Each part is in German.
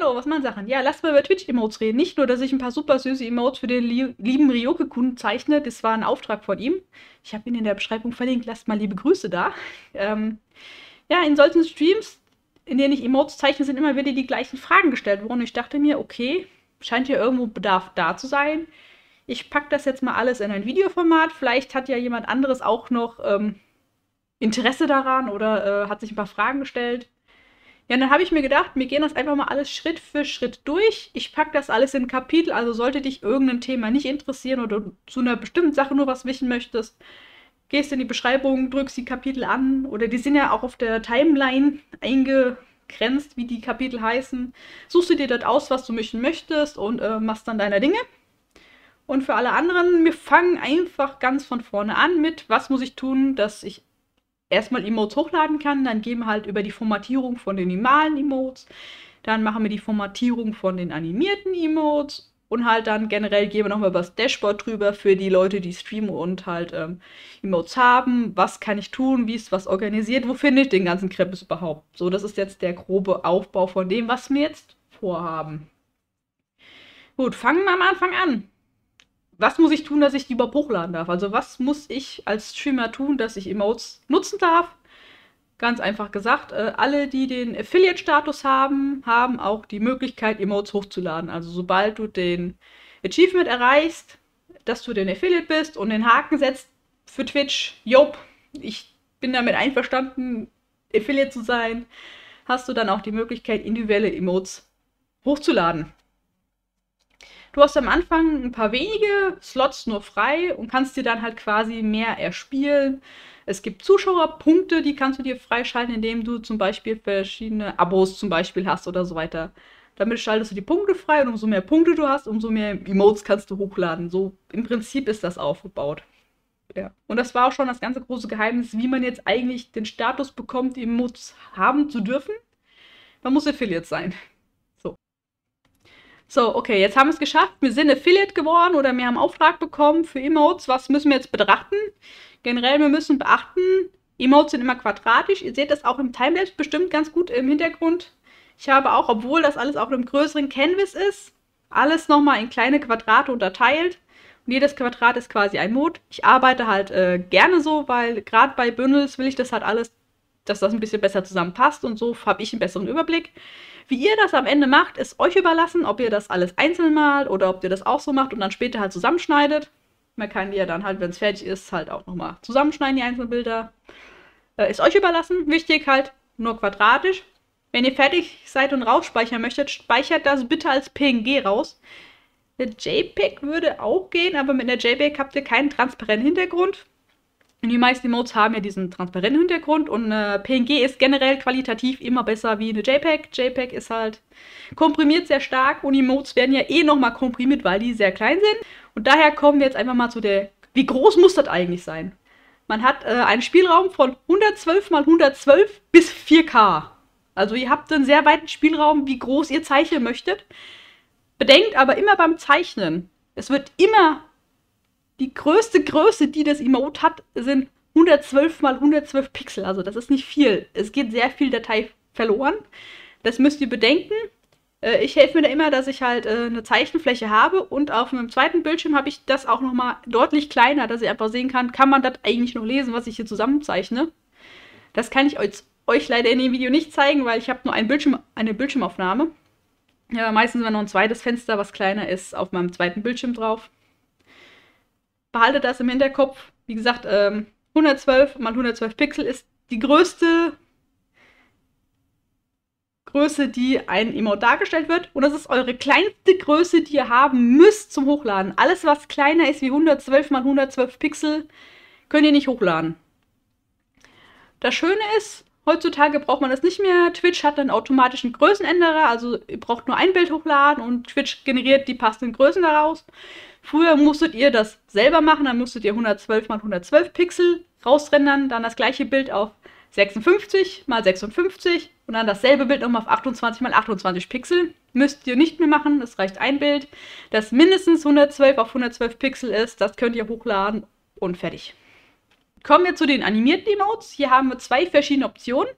hallo, was machen Sachen? Ja, lasst mal über Twitch-Emotes reden. Nicht nur, dass ich ein paar super süße Emotes für den li lieben ryoke kunden zeichne, das war ein Auftrag von ihm. Ich habe ihn in der Beschreibung verlinkt, lasst mal liebe Grüße da. Ähm, ja, in solchen Streams, in denen ich Emotes zeichne, sind immer wieder die gleichen Fragen gestellt worden. Ich dachte mir, okay, scheint hier irgendwo Bedarf da zu sein. Ich packe das jetzt mal alles in ein Videoformat. Vielleicht hat ja jemand anderes auch noch ähm, Interesse daran oder äh, hat sich ein paar Fragen gestellt. Ja, dann habe ich mir gedacht, wir gehen das einfach mal alles Schritt für Schritt durch. Ich packe das alles in Kapitel, also sollte dich irgendein Thema nicht interessieren oder zu einer bestimmten Sache nur was wissen möchtest, gehst in die Beschreibung, drückst die Kapitel an oder die sind ja auch auf der Timeline eingegrenzt, wie die Kapitel heißen. Suchst du dir dort aus, was du mischen möchtest und äh, machst dann deine Dinge. Und für alle anderen, wir fangen einfach ganz von vorne an mit, was muss ich tun, dass ich erstmal Emotes hochladen kann. Dann gehen wir halt über die Formatierung von den normalen Emotes. Dann machen wir die Formatierung von den animierten Emotes. Und halt dann generell gehen wir nochmal über das Dashboard drüber für die Leute, die streamen und halt ähm, Emotes haben. Was kann ich tun? Wie ist was organisiert? Wo finde ich den ganzen Kreppes überhaupt? So, das ist jetzt der grobe Aufbau von dem, was wir jetzt vorhaben. Gut, fangen wir am Anfang an was muss ich tun, dass ich die überhaupt hochladen darf? Also was muss ich als Streamer tun, dass ich Emotes nutzen darf? Ganz einfach gesagt, äh, alle, die den Affiliate-Status haben, haben auch die Möglichkeit, Emotes hochzuladen. Also sobald du den Achievement erreichst, dass du den Affiliate bist und den Haken setzt für Twitch, jop, ich bin damit einverstanden, Affiliate zu sein, hast du dann auch die Möglichkeit, individuelle Emotes hochzuladen. Du hast am Anfang ein paar wenige Slots nur frei und kannst dir dann halt quasi mehr erspielen. Es gibt Zuschauerpunkte, die kannst du dir freischalten, indem du zum Beispiel verschiedene Abos zum Beispiel hast oder so weiter. Damit schaltest du die Punkte frei und umso mehr Punkte du hast, umso mehr Emotes kannst du hochladen. So im Prinzip ist das aufgebaut. Ja. Und das war auch schon das ganze große Geheimnis, wie man jetzt eigentlich den Status bekommt, Emotes haben zu dürfen. Man muss Affiliate sein. So, okay, jetzt haben wir es geschafft. Wir sind Affiliate geworden oder wir haben Auftrag bekommen für Emotes. Was müssen wir jetzt betrachten? Generell, wir müssen beachten, Emotes sind immer quadratisch. Ihr seht das auch im Timelapse bestimmt ganz gut im Hintergrund. Ich habe auch, obwohl das alles auf einem größeren Canvas ist, alles nochmal in kleine Quadrate unterteilt. Und jedes Quadrat ist quasi ein Mode. Ich arbeite halt äh, gerne so, weil gerade bei Bündels will ich das halt alles, dass das ein bisschen besser zusammenpasst und so habe ich einen besseren Überblick. Wie ihr das am Ende macht, ist euch überlassen, ob ihr das alles einzeln malt oder ob ihr das auch so macht und dann später halt zusammenschneidet. Man kann die ja dann halt, wenn es fertig ist, halt auch nochmal zusammenschneiden, die Einzelbilder. Äh, ist euch überlassen. Wichtig halt nur quadratisch. Wenn ihr fertig seid und rausspeichern möchtet, speichert das bitte als PNG raus. Eine JPEG würde auch gehen, aber mit einer JPEG habt ihr keinen transparenten Hintergrund. Und die meisten Emotes haben ja diesen transparenten Hintergrund und äh, PNG ist generell qualitativ immer besser wie eine JPEG. JPEG ist halt komprimiert sehr stark und Emotes werden ja eh nochmal komprimiert, weil die sehr klein sind. Und daher kommen wir jetzt einfach mal zu der, wie groß muss das eigentlich sein? Man hat äh, einen Spielraum von 112 mal 112 bis 4K. Also ihr habt einen sehr weiten Spielraum, wie groß ihr zeichnen möchtet. Bedenkt aber immer beim Zeichnen. Es wird immer die größte Größe, die das Emote hat, sind 112 mal 112 Pixel. Also das ist nicht viel. Es geht sehr viel Datei verloren. Das müsst ihr bedenken. Äh, ich helfe mir da immer, dass ich halt äh, eine Zeichenfläche habe und auf einem zweiten Bildschirm habe ich das auch nochmal deutlich kleiner, dass ihr einfach sehen kann, kann man das eigentlich noch lesen, was ich hier zusammenzeichne. Das kann ich euch, euch leider in dem Video nicht zeigen, weil ich habe nur ein Bildschirm, eine Bildschirmaufnahme. Ja, meistens war noch ein zweites Fenster, was kleiner ist, auf meinem zweiten Bildschirm drauf behalte das im Hinterkopf. Wie gesagt, ähm, 112 mal 112 Pixel ist die größte Größe, die ein Emote dargestellt wird. Und das ist eure kleinste Größe, die ihr haben müsst zum Hochladen. Alles, was kleiner ist wie 112 mal 112 Pixel, könnt ihr nicht hochladen. Das Schöne ist, heutzutage braucht man das nicht mehr. Twitch hat einen automatischen Größenänderer, also ihr braucht nur ein Bild hochladen und Twitch generiert die passenden Größen daraus. Früher musstet ihr das selber machen, dann musstet ihr 112 mal 112 Pixel rausrendern, dann das gleiche Bild auf 56 mal 56 und dann dasselbe Bild nochmal auf 28 mal 28 Pixel. Müsst ihr nicht mehr machen, es reicht ein Bild, das mindestens 112 auf 112 Pixel ist, das könnt ihr hochladen und fertig. Kommen wir zu den animierten Emotes. Hier haben wir zwei verschiedene Optionen.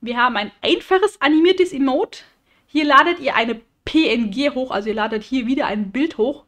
Wir haben ein einfaches animiertes Emote. Hier ladet ihr eine PNG hoch, also ihr ladet hier wieder ein Bild hoch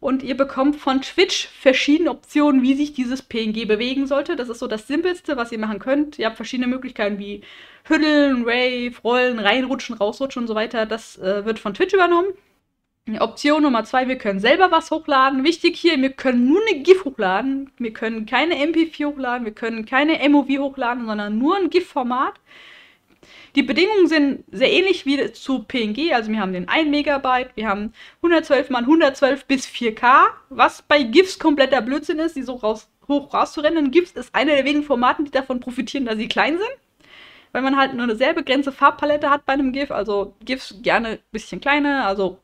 und ihr bekommt von Twitch verschiedene Optionen, wie sich dieses PNG bewegen sollte. Das ist so das Simpelste, was ihr machen könnt. Ihr habt verschiedene Möglichkeiten wie Hütteln, Rave, Rollen, reinrutschen, rausrutschen und so weiter. Das äh, wird von Twitch übernommen. Option Nummer zwei, wir können selber was hochladen. Wichtig hier, wir können nur eine GIF hochladen. Wir können keine MP4 hochladen, wir können keine MOV hochladen, sondern nur ein GIF-Format. Die Bedingungen sind sehr ähnlich wie zu PNG. Also wir haben den 1 Megabyte, wir haben 112 mal 112 bis 4K, was bei GIFs kompletter Blödsinn ist, die so raus, hoch rauszurennen. GIFs ist einer der wenigen Formaten, die davon profitieren, dass sie klein sind. Weil man halt nur eine sehr begrenzte Farbpalette hat bei einem GIF. Also GIFs gerne ein bisschen kleiner, also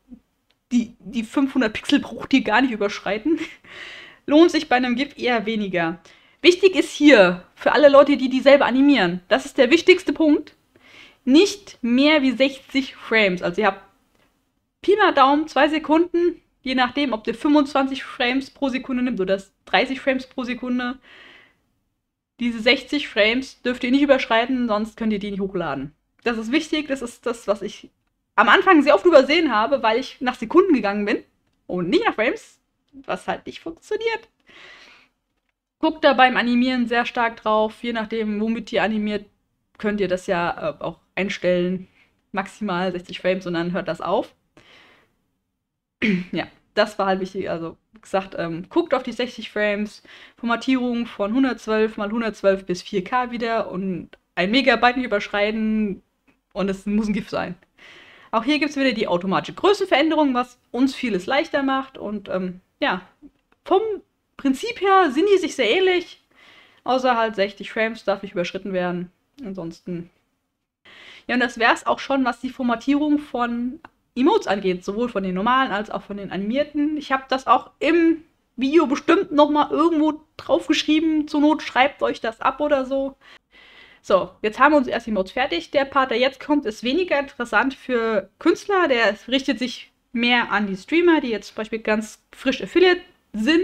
die, die 500 Pixel braucht ihr gar nicht überschreiten. Lohnt sich bei einem GIF eher weniger. Wichtig ist hier für alle Leute, die dieselbe animieren, das ist der wichtigste Punkt nicht mehr wie 60 Frames. Also ihr habt Pi mal Daumen, zwei Sekunden, je nachdem, ob ihr 25 Frames pro Sekunde nimmt oder 30 Frames pro Sekunde. Diese 60 Frames dürft ihr nicht überschreiten, sonst könnt ihr die nicht hochladen. Das ist wichtig, das ist das, was ich am Anfang sehr oft übersehen habe, weil ich nach Sekunden gegangen bin und nicht nach Frames, was halt nicht funktioniert. Guckt da beim Animieren sehr stark drauf, je nachdem, womit ihr animiert, könnt ihr das ja äh, auch einstellen, maximal 60 Frames und dann hört das auf. ja, das war halt wichtig. Also gesagt, ähm, guckt auf die 60 Frames, Formatierung von 112 mal 112 bis 4K wieder und ein Megabyte nicht überschreiten und es muss ein GIF sein. Auch hier gibt es wieder die automatische Größenveränderung, was uns vieles leichter macht und ähm, ja, vom Prinzip her sind die sich sehr ähnlich, außer halt 60 Frames darf nicht überschritten werden. Ansonsten ja, und das wäre es auch schon, was die Formatierung von Emotes angeht, sowohl von den normalen als auch von den animierten. Ich habe das auch im Video bestimmt nochmal irgendwo draufgeschrieben. Zur Not schreibt euch das ab oder so. So, jetzt haben wir uns erst die Mods fertig. Der Part, der jetzt kommt, ist weniger interessant für Künstler. Der richtet sich mehr an die Streamer, die jetzt zum Beispiel ganz frisch Affiliate sind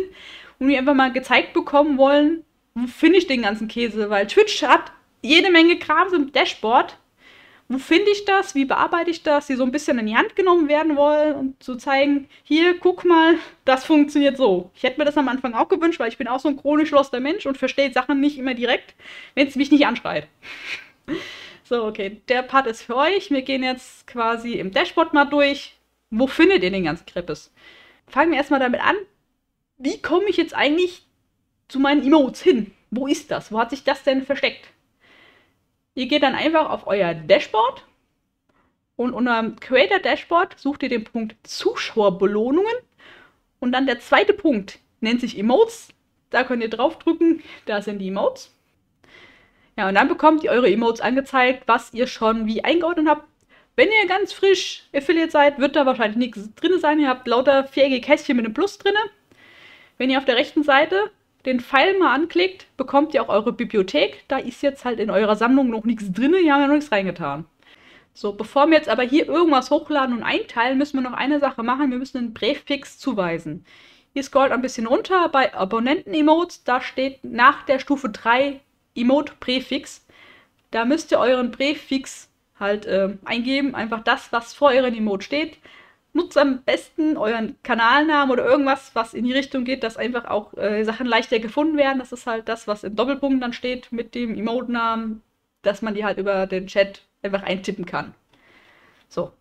und die einfach mal gezeigt bekommen wollen, wo finde ich den ganzen Käse, weil Twitch hat jede Menge Krams im Dashboard wo finde ich das, wie bearbeite ich das, die so ein bisschen in die Hand genommen werden wollen und zu zeigen, hier, guck mal, das funktioniert so. Ich hätte mir das am Anfang auch gewünscht, weil ich bin auch so ein chronisch loster Mensch und verstehe Sachen nicht immer direkt, wenn es mich nicht anschreit. so, okay, der Part ist für euch. Wir gehen jetzt quasi im Dashboard mal durch. Wo findet ihr den ganzen Krippes? Fangen wir erstmal damit an, wie komme ich jetzt eigentlich zu meinen Emotes hin? Wo ist das? Wo hat sich das denn versteckt? Ihr geht dann einfach auf euer Dashboard und unter dem Creator Dashboard sucht ihr den Punkt Zuschauerbelohnungen und dann der zweite Punkt nennt sich Emotes. Da könnt ihr draufdrücken, da sind die Emotes. Ja, und dann bekommt ihr eure Emotes angezeigt, was ihr schon wie eingeordnet habt. Wenn ihr ganz frisch Affiliate seid, wird da wahrscheinlich nichts drin sein. Ihr habt lauter fähige Kästchen mit einem Plus drin. Wenn ihr auf der rechten Seite den Pfeil mal anklickt, bekommt ihr auch eure Bibliothek. Da ist jetzt halt in eurer Sammlung noch nichts drin, hier haben wir noch nichts reingetan. So, bevor wir jetzt aber hier irgendwas hochladen und einteilen, müssen wir noch eine Sache machen. Wir müssen einen Präfix zuweisen. Ihr scrollt ein bisschen runter bei Abonnenten-Emotes. Da steht nach der Stufe 3 Emote-Präfix. Da müsst ihr euren Präfix halt äh, eingeben. Einfach das, was vor euren Emote steht nutzt am besten euren Kanalnamen oder irgendwas, was in die Richtung geht, dass einfach auch äh, Sachen leichter gefunden werden. Das ist halt das, was im Doppelpunkt dann steht mit dem Emote-Namen, dass man die halt über den Chat einfach eintippen kann. So.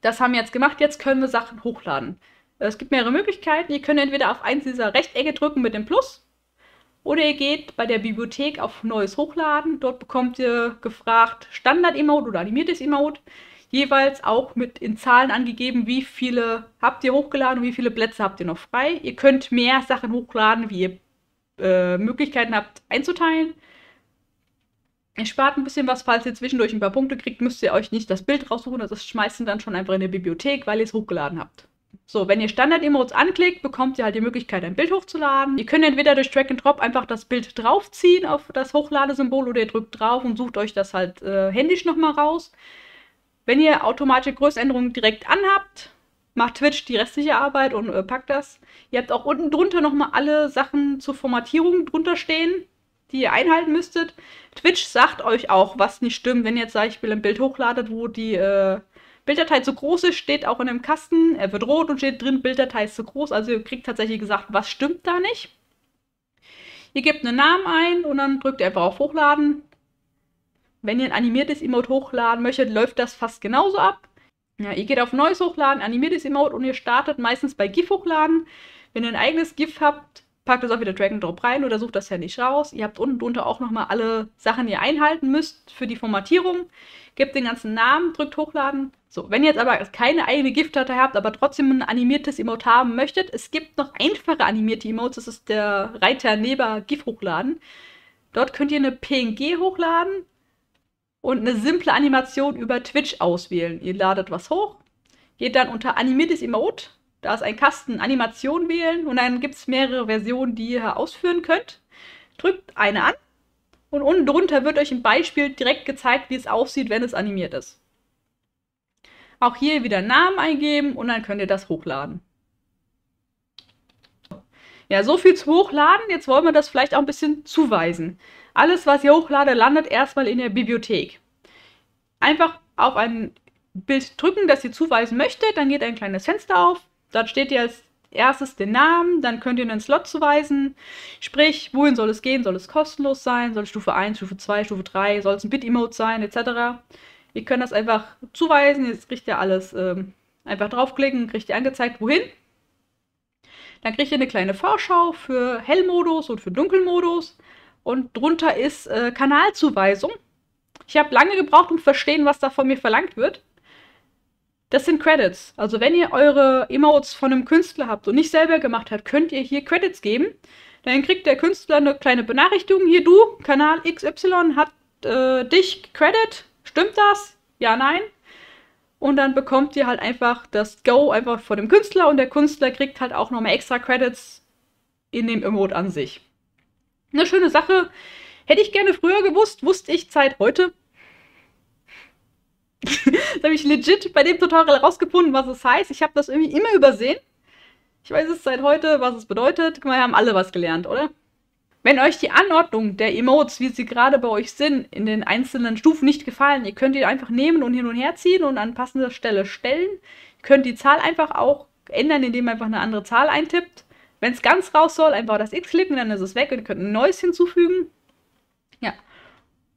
Das haben wir jetzt gemacht. Jetzt können wir Sachen hochladen. Es gibt mehrere Möglichkeiten. Ihr könnt entweder auf eins dieser Rechtecke drücken mit dem Plus oder ihr geht bei der Bibliothek auf Neues hochladen. Dort bekommt ihr gefragt Standard-Emote oder animiertes Emote jeweils auch mit in Zahlen angegeben, wie viele habt ihr hochgeladen und wie viele Plätze habt ihr noch frei. Ihr könnt mehr Sachen hochladen, wie ihr äh, Möglichkeiten habt einzuteilen. Ihr spart ein bisschen was, falls ihr zwischendurch ein paar Punkte kriegt, müsst ihr euch nicht das Bild raussuchen, das schmeißt ihr dann schon einfach in die Bibliothek, weil ihr es hochgeladen habt. So, wenn ihr Standard-Emotes anklickt, bekommt ihr halt die Möglichkeit, ein Bild hochzuladen. Ihr könnt entweder durch Track and Drop einfach das Bild draufziehen auf das Hochladesymbol oder ihr drückt drauf und sucht euch das halt äh, händisch nochmal raus. Wenn ihr automatische Größenänderungen direkt anhabt, macht Twitch die restliche Arbeit und äh, packt das. Ihr habt auch unten drunter nochmal alle Sachen zur Formatierung drunter stehen, die ihr einhalten müsstet. Twitch sagt euch auch, was nicht stimmt. Wenn ihr jetzt, sage ich, will ein Bild hochladet, wo die äh, Bilddatei zu groß ist, steht auch in dem Kasten, er wird rot und steht drin, Bilddatei ist zu groß. Also ihr kriegt tatsächlich gesagt, was stimmt da nicht. Ihr gebt einen Namen ein und dann drückt ihr einfach auf Hochladen wenn ihr ein animiertes Emote hochladen möchtet, läuft das fast genauso ab. Ja, ihr geht auf Neues hochladen, animiertes Emote und ihr startet meistens bei GIF hochladen. Wenn ihr ein eigenes GIF habt, packt das auch wieder Drag and Drop rein oder sucht das ja nicht raus. Ihr habt unten drunter auch nochmal alle Sachen, die ihr einhalten müsst für die Formatierung. Gebt den ganzen Namen, drückt hochladen. So, wenn ihr jetzt aber keine eigene GIF-Datei habt, aber trotzdem ein animiertes Emote haben möchtet, es gibt noch einfache animierte Emotes. Das ist der Reiter Neber GIF hochladen. Dort könnt ihr eine PNG hochladen und eine simple Animation über Twitch auswählen. Ihr ladet was hoch, geht dann unter animiertes Emote, da ist ein Kasten Animation wählen und dann gibt es mehrere Versionen, die ihr ausführen könnt. Drückt eine an und unten drunter wird euch ein Beispiel direkt gezeigt, wie es aussieht, wenn es animiert ist. Auch hier wieder Namen eingeben und dann könnt ihr das hochladen. Ja, so viel zu hochladen. Jetzt wollen wir das vielleicht auch ein bisschen zuweisen. Alles, was ich hochlade, landet erstmal in der Bibliothek. Einfach auf ein Bild drücken, das ihr zuweisen möchtet, dann geht ein kleines Fenster auf. Dort steht ihr als erstes den Namen, dann könnt ihr einen Slot zuweisen. Sprich, wohin soll es gehen? Soll es kostenlos sein? Soll es Stufe 1, Stufe 2, Stufe 3? Soll es ein Bit-Emote sein, etc.? Ihr könnt das einfach zuweisen. Jetzt kriegt ihr alles ähm, einfach draufklicken, kriegt ihr angezeigt, wohin. Dann kriegt ihr eine kleine Vorschau für Hellmodus und für Dunkelmodus und drunter ist äh, Kanalzuweisung. Ich habe lange gebraucht, um zu verstehen, was da von mir verlangt wird. Das sind Credits. Also wenn ihr eure Emotes von einem Künstler habt und nicht selber gemacht habt, könnt ihr hier Credits geben. Dann kriegt der Künstler eine kleine Benachrichtigung. Hier du, Kanal XY hat äh, dich Credit. Stimmt das? Ja, nein. Und dann bekommt ihr halt einfach das Go einfach von dem Künstler und der Künstler kriegt halt auch nochmal extra Credits in dem Emote an sich. Eine schöne Sache. Hätte ich gerne früher gewusst, wusste ich Zeit heute. das habe ich legit bei dem Tutorial rausgefunden, was es heißt. Ich habe das irgendwie immer übersehen. Ich weiß es seit heute, was es bedeutet. Guck mal, Wir haben alle was gelernt, oder? Wenn euch die Anordnung der Emotes, wie sie gerade bei euch sind, in den einzelnen Stufen nicht gefallen, ihr könnt die einfach nehmen und hin und her ziehen und an passender Stelle stellen. Ihr könnt die Zahl einfach auch ändern, indem ihr einfach eine andere Zahl eintippt. Wenn es ganz raus soll, einfach das X klicken, dann ist es weg und ihr könnt ein neues hinzufügen. Ja.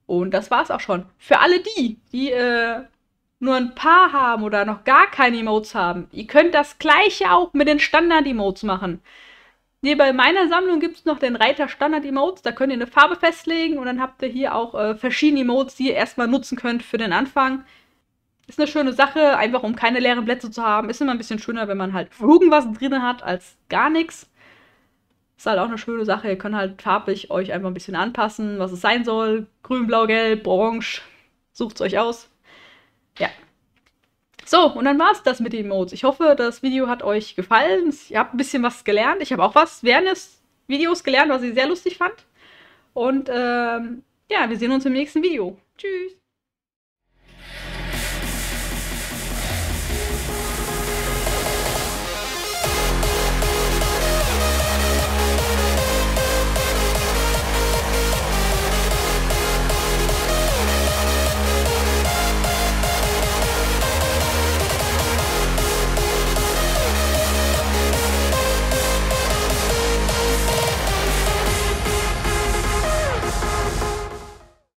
Und das war's auch schon. Für alle die, die äh, nur ein paar haben oder noch gar keine Emotes haben, ihr könnt das gleiche auch mit den Standard-Emotes machen. Nee, bei meiner Sammlung gibt es noch den Reiter Standard Emotes. Da könnt ihr eine Farbe festlegen und dann habt ihr hier auch äh, verschiedene Emotes, die ihr erstmal nutzen könnt für den Anfang. Ist eine schöne Sache, einfach um keine leeren Plätze zu haben. Ist immer ein bisschen schöner, wenn man halt irgendwas drin hat, als gar nichts. Ist halt auch eine schöne Sache. Ihr könnt halt farblich euch einfach ein bisschen anpassen, was es sein soll. Grün, Blau, Gelb, Orange. Sucht es euch aus. Ja. So, und dann war es das mit den Emotes. Ich hoffe, das Video hat euch gefallen. Ihr habt ein bisschen was gelernt. Ich habe auch was während des Videos gelernt, was ich sehr lustig fand. Und ähm, ja, wir sehen uns im nächsten Video. Tschüss.